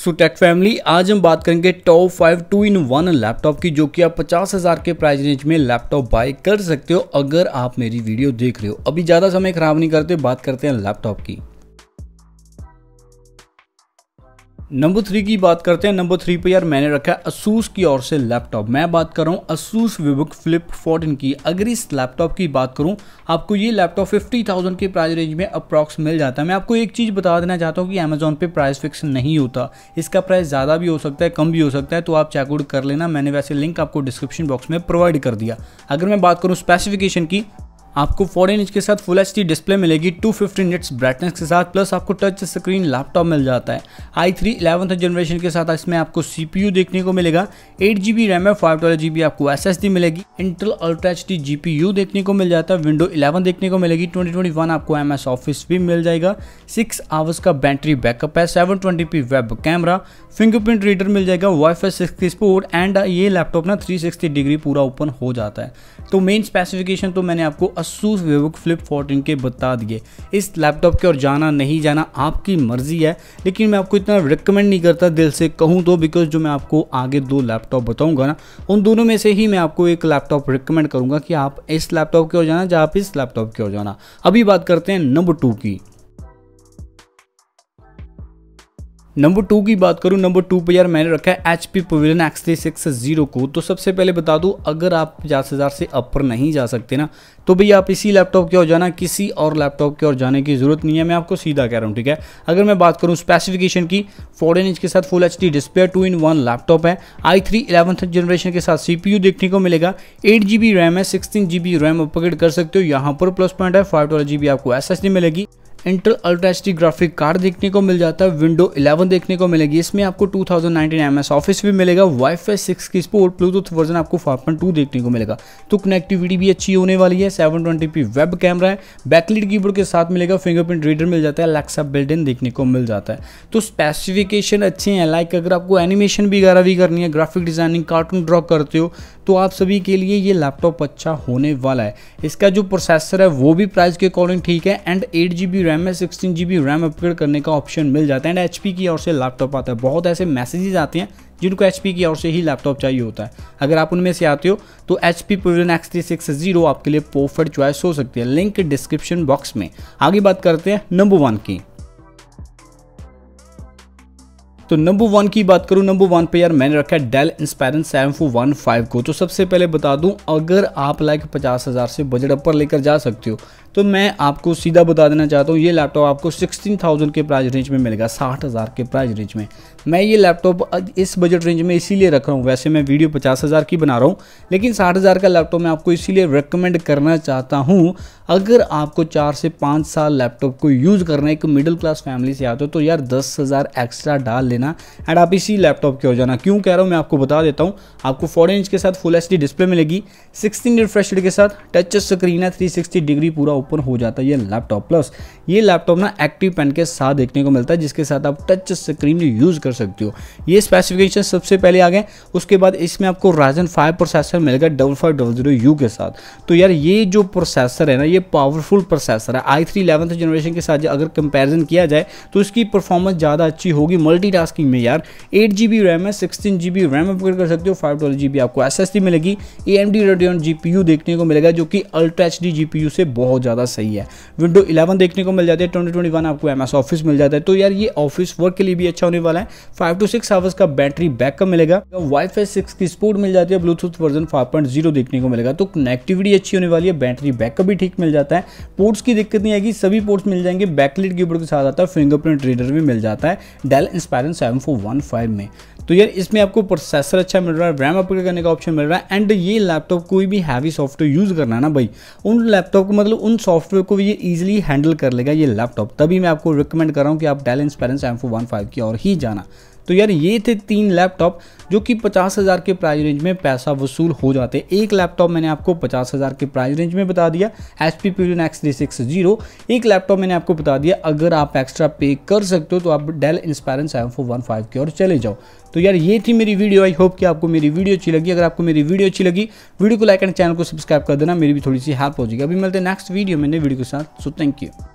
so take family आज हम बात करेंगे top five two in one laptop की जो कि आप पचास हज़ार के प्राइस रेंज में लैपटॉप बाय कर सकते हो अगर आप मेरी वीडियो देख रहे हो अभी ज़्यादा समय खराब नहीं करते बात करते हैं लैपटॉप की नंबर थ्री की बात करते हैं नंबर थ्री पे यार मैंने रखा है असूस की ओर से लैपटॉप मैं बात कर रहा हूँ असूस विवक फ्लिप फोर्टीन की अगर इस लैपटॉप की बात करूँ आपको ये लैपटॉप फिफ्टी थाउजेंड के प्राइस रेंज में अप्रॉक्स मिल जाता है मैं आपको एक चीज़ बता देना चाहता हूँ कि अमेजोन पे प्राइस फिक्स नहीं होता इसका प्राइस ज़्यादा भी हो सकता है कम भी हो सकता है तो आप चेकआउट कर लेना मैंने वैसे लिंक आपको डिस्क्रिप्शन बॉक्स में प्रोवाइड कर दिया अगर मैं बात करूँ स्पेसिफिकेशन की आपको फॉरन इंच के साथ फुल एच डिस्प्ले मिलेगी 250 फिफ्टी निट्स ब्राइटनेस के साथ प्लस आपको टच स्क्रीन लैपटॉप मिल जाता है आई थ्री इलेवंथ जनरेशन के साथ इसमें आपको सी देखने को मिलेगा एट जी बी रैम है फाइव ट्वेल्व जी बी आपको एस एस डी मिलेगी Intel ultra H D G P U देखने को मिल जाता है विंडो इलेवन देखने को मिलेगी ट्वेंटी ट्वेंटी वन आपको एम एस ऑफिस भी मिल जाएगा सिक्स आवर्स का बैटरी बैकअप है seven twenty P web camera fingerprint reader मिल जाएगा wifi six support and ये लैपटॉप ना थ्री सिक्सटी डिग्री पूरा ओपन हो जाता है तो मेन स्पेसिफिकेशन तो मैंने आपको असूस वेबुक फ्लिप फोर्टीन के बता दिए इस लैपटॉप के ओर जाना नहीं जाना आपकी मर्जी है लेकिन मैं आपको इतना रिकमेंड नहीं करता दिल से कहूँ तो बिकॉज जो मैं आपको आगे दो लैपटॉप बताऊँगा ना उन दोनों में से ही मैं आपको एक लैपटॉप रिकमेंड करूँगा कि आप इस लैपटॉप की ओर जाना या आप इस लैपटॉप की ओर जाना अभी बात करते हैं नंबर टू की नंबर टू की बात करूँ नंबर टू पर यार मैंने रखा है H P Pavilion X three six zero को तो सबसे पहले बता दूँ अगर आप पचास हज़ार से अपर नहीं जा सकते ना तो भैया आप इसी लैपटॉप की ओर जाना किसी और लैपटॉप की ओर जाने की ज़रूरत नहीं है मैं आपको सीधा कह रहा हूँ ठीक है अगर मैं बात करूँ स्पेसिफिकेशन की फोर्टीन इंच के साथ full H D display two in one laptop है आई थ्री इलेवंथ जनरेशन के साथ सी पी यू देखने को मिलेगा एट जी बी रैम है sixteen G B RAM upgrade कर सकते हो यहाँ पर प्लस पॉइंट है फाइव जी बी आपको एस डी मिलेगी Intel ultra H graphic card देखने को मिल जाता है विंडो 11 देखने को मिलेगी इसमें आपको 2019 एमएस ऑफिस भी मिलेगा वाईफाई 6 की स्पोर्ट ब्लूटूथ वर्जन आपको 5.2 देखने को मिलेगा तो कनेक्टिविटी भी अच्छी होने वाली है 720p वेब कैमरा है बैकलिट कीबोर्ड के साथ मिलेगा फिंगरप्रिंट रीडर मिल जाता है अलेक्सा बिल्ड इन देखने को मिल जाता है तो स्पेसिफिकेशन अच्छे हैं लाइक अगर आपको एनिमेशन वगैरह भी करनी है ग्राफिक डिजाइनिंग कार्टून ड्रॉ करते हो तो आप सभी के लिए ये लैपटॉप अच्छा होने वाला है इसका जो प्रोसेसर है वो भी प्राइस के अकॉर्डिंग ठीक है and eight G B RAM में सिक्सटीन जी रैम अपग्रेड करने का ऑप्शन मिल जाता है एंड एच की ओर से लैपटॉप आता है बहुत ऐसे मैसेजेस आते हैं जिनको एच की ओर से ही लैपटॉप चाहिए होता है अगर आप उनमें से आते हो तो H P Pavilion X three six zero आपके लिए परफेक्ट चॉइस हो सकती है लिंक डिस्क्रिप्शन बॉक्स में आगे बात करते हैं नंबर वन की तो नंबर वन की बात करूं नंबर वन पे यार मैंने रखा है Dell Inspiron seven four one five को तो सबसे पहले बता दूं अगर आप लाइक पचास हज़ार से बजट अपर लेकर जा सकते हो तो मैं आपको सीधा बता देना चाहता हूँ ये लैपटॉप आपको सिक्सटीन थाउजेंड के प्राइस रेंज में मिलेगा साठ हज़ार के प्राइस रेंज में मैं ये लैपटॉप इस बजट रेंज में इसीलिए रख रहा हूँ वैसे मैं वीडियो पचास हज़ार की बना रहा हूँ लेकिन साठ हज़ार का लैपटॉप मैं आपको इसीलिए रिकमेंड करना चाहता हूँ अगर आपको चार से पाँच साल लैपटॉप को यूज़ करना एक मिडिल क्लास फैमिली से आते हो तो यार दस हज़ार एक्स्ट्रा डाल लेना एंड आप इसी लैपटॉप के हो जाना क्यों कह रहा हूँ मैं आपको बता देता हूँ आपको फोर इंच के साथ फुल एच डिस्प्ले मिलेगी सिक्सटीन रिफ्रेश के साथ टच स्क्रीन है थ्री डिग्री पूरा ओपन हो जाता है ये लैपटॉप प्लस ये लैपटॉप ना एक्टिव पेन के साथ देखने को मिलता है जिसके साथ आप टच स्क्रीन यूज़ कर सकते हो ये स्पेसिफिकेशन सबसे पहले आ गए उसके बाद इसमें आपको राइजन फाइव प्रोसेसर मिलेगा double five double zero U के साथ तो यार ये जो प्रोसेसर है ना ये पावरफुल प्रोसेसर है आई थ्री इलेवंथ जनरेशन के साथ अगर कंपेरिजन किया जाए तो इसकी परफॉर्मेंस ज़्यादा अच्छी होगी मल्टीटास्किंग में यार एट जी बी रैम है sixteen G B RAM upgrade कर सकते हो फाइव ट्वेल्व जी बी आपको एस एस डी मिलेगी A M D Radeon G P U देखने को मिलेगा जो कि ultra H D G P U से बहुत ज़्यादा ज़्यादा सही है विंडो 11 देखने को मिल जाती है 2021 आपको एम ऑफिस मिल जाता है तो यार ये ऑफिस वर्क के लिए भी अच्छा होने वाला है फाइव टू सिक्स आवर्स का बैटरी बैकअप मिलेगा वाईफाई सिक्स की स्पोर्ट मिल जाती है ब्लूटूथ वर्जन फाइव देखने को मिलेगा तो कनेक्टिविटी अच्छी होने वाली है बैटरी बैकअप भी ठीक मिल जाता है पोर्ट्स की दिक्कत नहीं आएगी सभी पोर्ट्स मिल जाएंगे बैकलेट की के साथ आता है फिंगरप्रिंट रीडर भी मिल जाता है डेल इंस्पायरन सेवन में तो यार इसमें आपको प्रोसेसर अच्छा मिल रहा है रैम अपग्रेड करने का ऑप्शन मिल रहा है एंड ये लैपटॉप कोई भी हैवी सॉफ्टवेयर यूज़ करना है ना भाई उन लैपटॉप को मतलब उन सॉफ्टवेयर को ये ईजिली हैंडल कर लेगा ये लैपटॉप तभी मैं आपको रिकमेंड कर रहा हूँ कि आप Dell Inspiron M four one five की और ही जाना तो यार ये थे तीन लैपटॉप जो कि पचास हज़ार के प्राइस रेंज में पैसा वसूल हो जाते हैं एक लैपटॉप मैंने आपको पचास हज़ार के प्राइस रेंज में बता दिया H P P X three six zero एक लैपटॉप मैंने आपको बता दिया अगर आप एक्स्ट्रा पे कर सकते हो तो आप Dell Inspiron seven four one five की ओर चले जाओ तो यार ये थी मेरी वीडियो आई होप कि आपको मेरी वीडियो अच्छी लगी अगर आपको मेरी वीडियो अच्छी लगी वीडियो को लाइक एंड चैनल को सब्सक्राइब कर देना मेरी भी थोड़ी सी हेल्प हो जाएगी अभी मिलते हैं नेक्स्ट वीडियो मैंने वीडियो के साथ सो थैंक यू